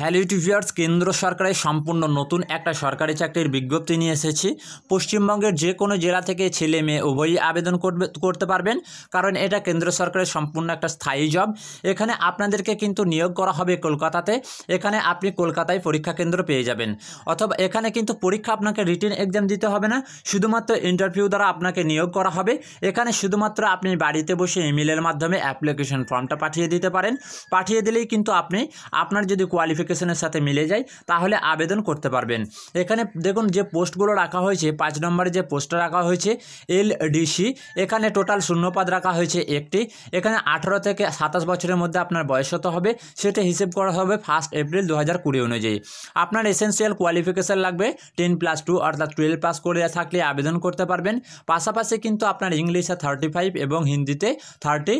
hello কেন্দ্র সরকারের সম্পূর্ণ নতুন একটা সরকারি চাকরির বিজ্ঞপ্তি নিয়ে এসেছি পশ্চিমবঙ্গের যে কোনো জেলা থেকে ছেলে মেয়ে উভয়ই আবেদন করবে করতে পারবেন কারণ এটা কেন্দ্র সরকারের সম্পূর্ণ একটা স্থায়ী জব এখানে আপনাদেরকে কিন্তু নিয়োগ করা হবে কলকাতাতে এখানে আপনি কলকাতায় পরীক্ষা কেন্দ্র পেয়ে যাবেন অথবা এখানে কিন্তু পরীক্ষা আপনাকে রিটেন এক্সাম দিতে হবে না শুধুমাত্র ইন্টারভিউ দ্বারা আপনাকে নিয়োগ করা হবে এখানে শুধুমাত্র আপনি বাড়িতে বসে ইমেলের মাধ্যমে অ্যাপ্লিকেশন ফর্মটা পাঠিয়ে দিতে পারেন পাঠিয়ে দিলেই কিন্তু আপনি আপনার যদি কোয়ালিফিক নোটিফিকেশনের সাথে মিলে যায় তাহলে আবেদন করতে পারবেন এখানে দেখুন যে পোস্টগুলো রাখা হয়েছে পাঁচ নম্বরে যে পোস্টটা রাখা হয়েছে এলডিসি এখানে টোটাল শূন্যপাদ রাখা হয়েছে একটি এখানে আঠারো থেকে সাতাশ বছরের মধ্যে আপনার বয়স হতে হবে সেটা হিসেব করা হবে ফার্স্ট এপ্রিল দু হাজার কুড়ি অনুযায়ী আপনার এসেন্সিয়াল কোয়ালিফিকেশান লাগবে টেন প্লাস টু অর্থাৎ টুয়েলভ পাস করে থাকলে আবেদন করতে পারবেন পাশাপাশি কিন্তু আপনার ইংলিশে থার্টি ফাইভ এবং হিন্দিতে থার্টি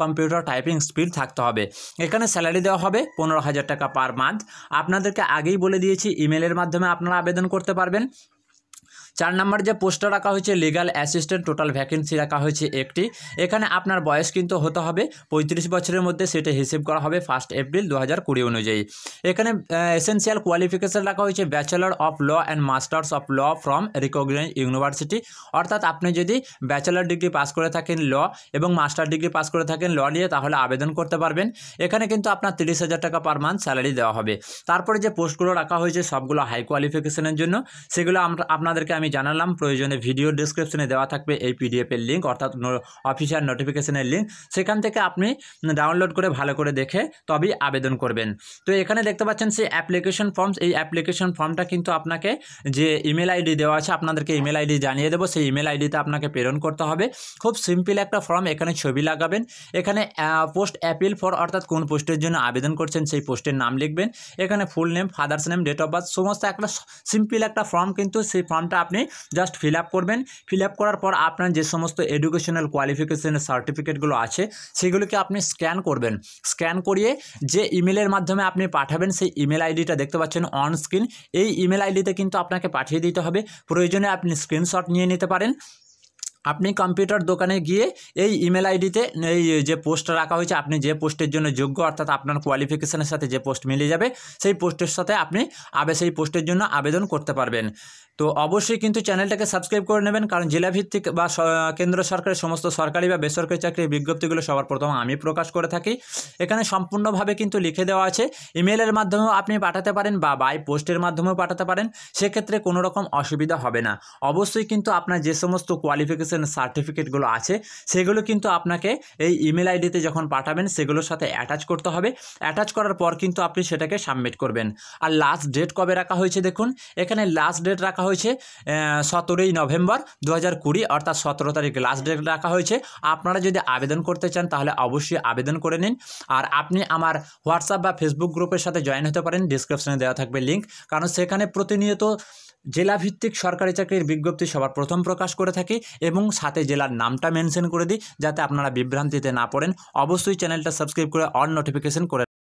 কম্পিউটার টাইপিং স্পিড থাকতে হবে এখানে স্যালারি দেওয়া হবে পনেরো হাজার টাকা পার মান্থ আপনাদেরকে আগেই বলে দিয়েছি ইমেলের মাধ্যমে আপনারা আবেদন করতে পারবেন চার নম্বর যে পোস্টটা রাখা হয়েছে লিগাল অ্যাসিস্ট্যান্ট টোটাল ভ্যাকেন্সি রাখা হয়েছে একটি এখানে আপনার বয়স কিন্তু হতে হবে পঁয়ত্রিশ বছরের মধ্যে সেটা হিসেব করা হবে ফার্স্ট এপ্রিল দু হাজার কুড়ি অনুযায়ী এখানে এসেন্সিয়াল কোয়ালিফিকেশান রাখা হয়েছে bachelor of law and masters of law from recognise university অর্থাৎ আপনি যদি ব্যাচেলর ডিগ্রি পাস করে থাকেন ল এবং মাস্টার ডিগ্রি পাস করে থাকেন ল নিয়ে তাহলে আবেদন করতে পারবেন এখানে কিন্তু আপনার তিরিশ হাজার টাকা পার মান্থ স্যালারি দেওয়া হবে তারপরে যে পোস্টগুলো রাখা হয়েছে সবগুলো হাই কোয়ালিফিকেশানের জন্য সেগুলো আপনাদেরকে আমি জানালাম প্রয়োজনে ভিডিও ডিসক্রিপশনে দেওয়া থাকবে এই পিডিএফের লিঙ্ক অর্থাৎ অফিসিয়াল নোটিফিকেশনের লিঙ্ক সেখান থেকে আপনি ডাউনলোড করে ভালো করে দেখে তবেই আবেদন করবেন তো এখানে দেখতে পাচ্ছেন সেই অ্যাপ্লিকেশন ফর্মস এই অ্যাপ্লিকেশন ফর্মটা কিন্তু আপনাকে যে ইমেল আইডি দেওয়া আছে আপনাদেরকে ইমেল আইডি জানিয়ে দেবো সেই ইমেল আইডিতে আপনাকে প্রেরণ করতে হবে খুব সিম্পল একটা ফর্ম এখানে ছবি লাগাবেন এখানে পোস্ট অ্যাপিল ফর অর্থাৎ কোন পোস্টের জন্য আবেদন করছেন সেই পোস্টের নাম লিখবেন এখানে full name father's name date of birth সমস্ত একটা সিম্পল একটা ফর্ম কিন্তু সেই ফর্মটা আপনি জাস্ট ফিল আপ করবেন ফিল আপ করার পর আপনার যে সমস্ত এডুকেশনাল কোয়ালিফিকেশনের সার্টিফিকেটগুলো আছে সেগুলোকে আপনি স্ক্যান করবেন স্ক্যান করিয়ে যে ইমেলের মাধ্যমে আপনি পাঠাবেন সেই ইমেল আইডিটা দেখতে পাচ্ছেন অন স্ক্রিন এই ইমেল আইডিতে কিন্তু আপনাকে পাঠিয়ে দিতে হবে প্রয়োজনে আপনি স্ক্রিনশট নিয়ে নিতে পারেন আপনি কম্পিউটার দোকানে গিয়ে এই ইমেল আইডিতে এই যে পোস্ট রাখা হয়েছে আপনি যে পোস্টের জন্য যোগ্য অর্থাৎ আপনার কোয়ালিফিকেশানের সাথে যে পোস্ট মিলে যাবে সেই পোস্টের সাথে আপনি আবে সেই পোস্টের জন্য আবেদন করতে পারবেন তো অবশ্যই কিন্তু চ্যানেলটাকে সাবস্ক্রাইব করে নেবেন কারণ জেলাভিত্তিক বা কেন্দ্র সরকারের সমস্ত সরকারি বা বেসরকারি চাকরির বিজ্ঞপ্তিগুলো সবার প্রথম আমি প্রকাশ করে থাকি এখানে সম্পূর্ণভাবে কিন্তু লিখে দেওয়া আছে ইমেলের মাধ্যমেও আপনি পাঠাতে পারেন বা বাই পোস্টের মাধ্যমেও পাঠাতে পারেন সেক্ষেত্রে কোনো রকম অসুবিধা হবে না অবশ্যই কিন্তু আপনার যে সমস্ত কোয়ালিফিকেশন রেজিস্ট্রেশন সার্টিফিকেটগুলো আছে সেগুলো কিন্তু আপনাকে এই ইমেল আইডিতে যখন পাঠাবেন সেগুলোর সাথে অ্যাটাচ করতে হবে অ্যাটাচ করার পর কিন্তু আপনি সেটাকে সাবমিট করবেন আর লাস্ট ডেট কবে রাখা হয়েছে দেখুন এখানে লাস্ট ডেট রাখা হয়েছে সতেরোই নভেম্বর দু হাজার কুড়ি অর্থাৎ সতেরো তারিখ লাস্ট ডেট রাখা হয়েছে আপনারা যদি আবেদন করতে চান তাহলে অবশ্যই আবেদন করে নিন আর আপনি আমার হোয়াটসঅ্যাপ বা ফেসবুক গ্রুপের সাথে জয়েন হতে পারেন ডিসক্রিপশানে দেওয়া থাকবে লিঙ্ক কারণ সেখানে প্রতিনিয়ত জেলাভিত্তিক সরকারি চাকরির বিজ্ঞপ্তি সবার প্রথম প্রকাশ করে থাকি এবং সাথে জেলার নামটা মেনশন করে দিই যাতে আপনারা বিভ্রান্তিতে না পড়েন অবশ্যই চ্যানেলটা সাবস্ক্রাইব করে অন নোটিফিকেশন করে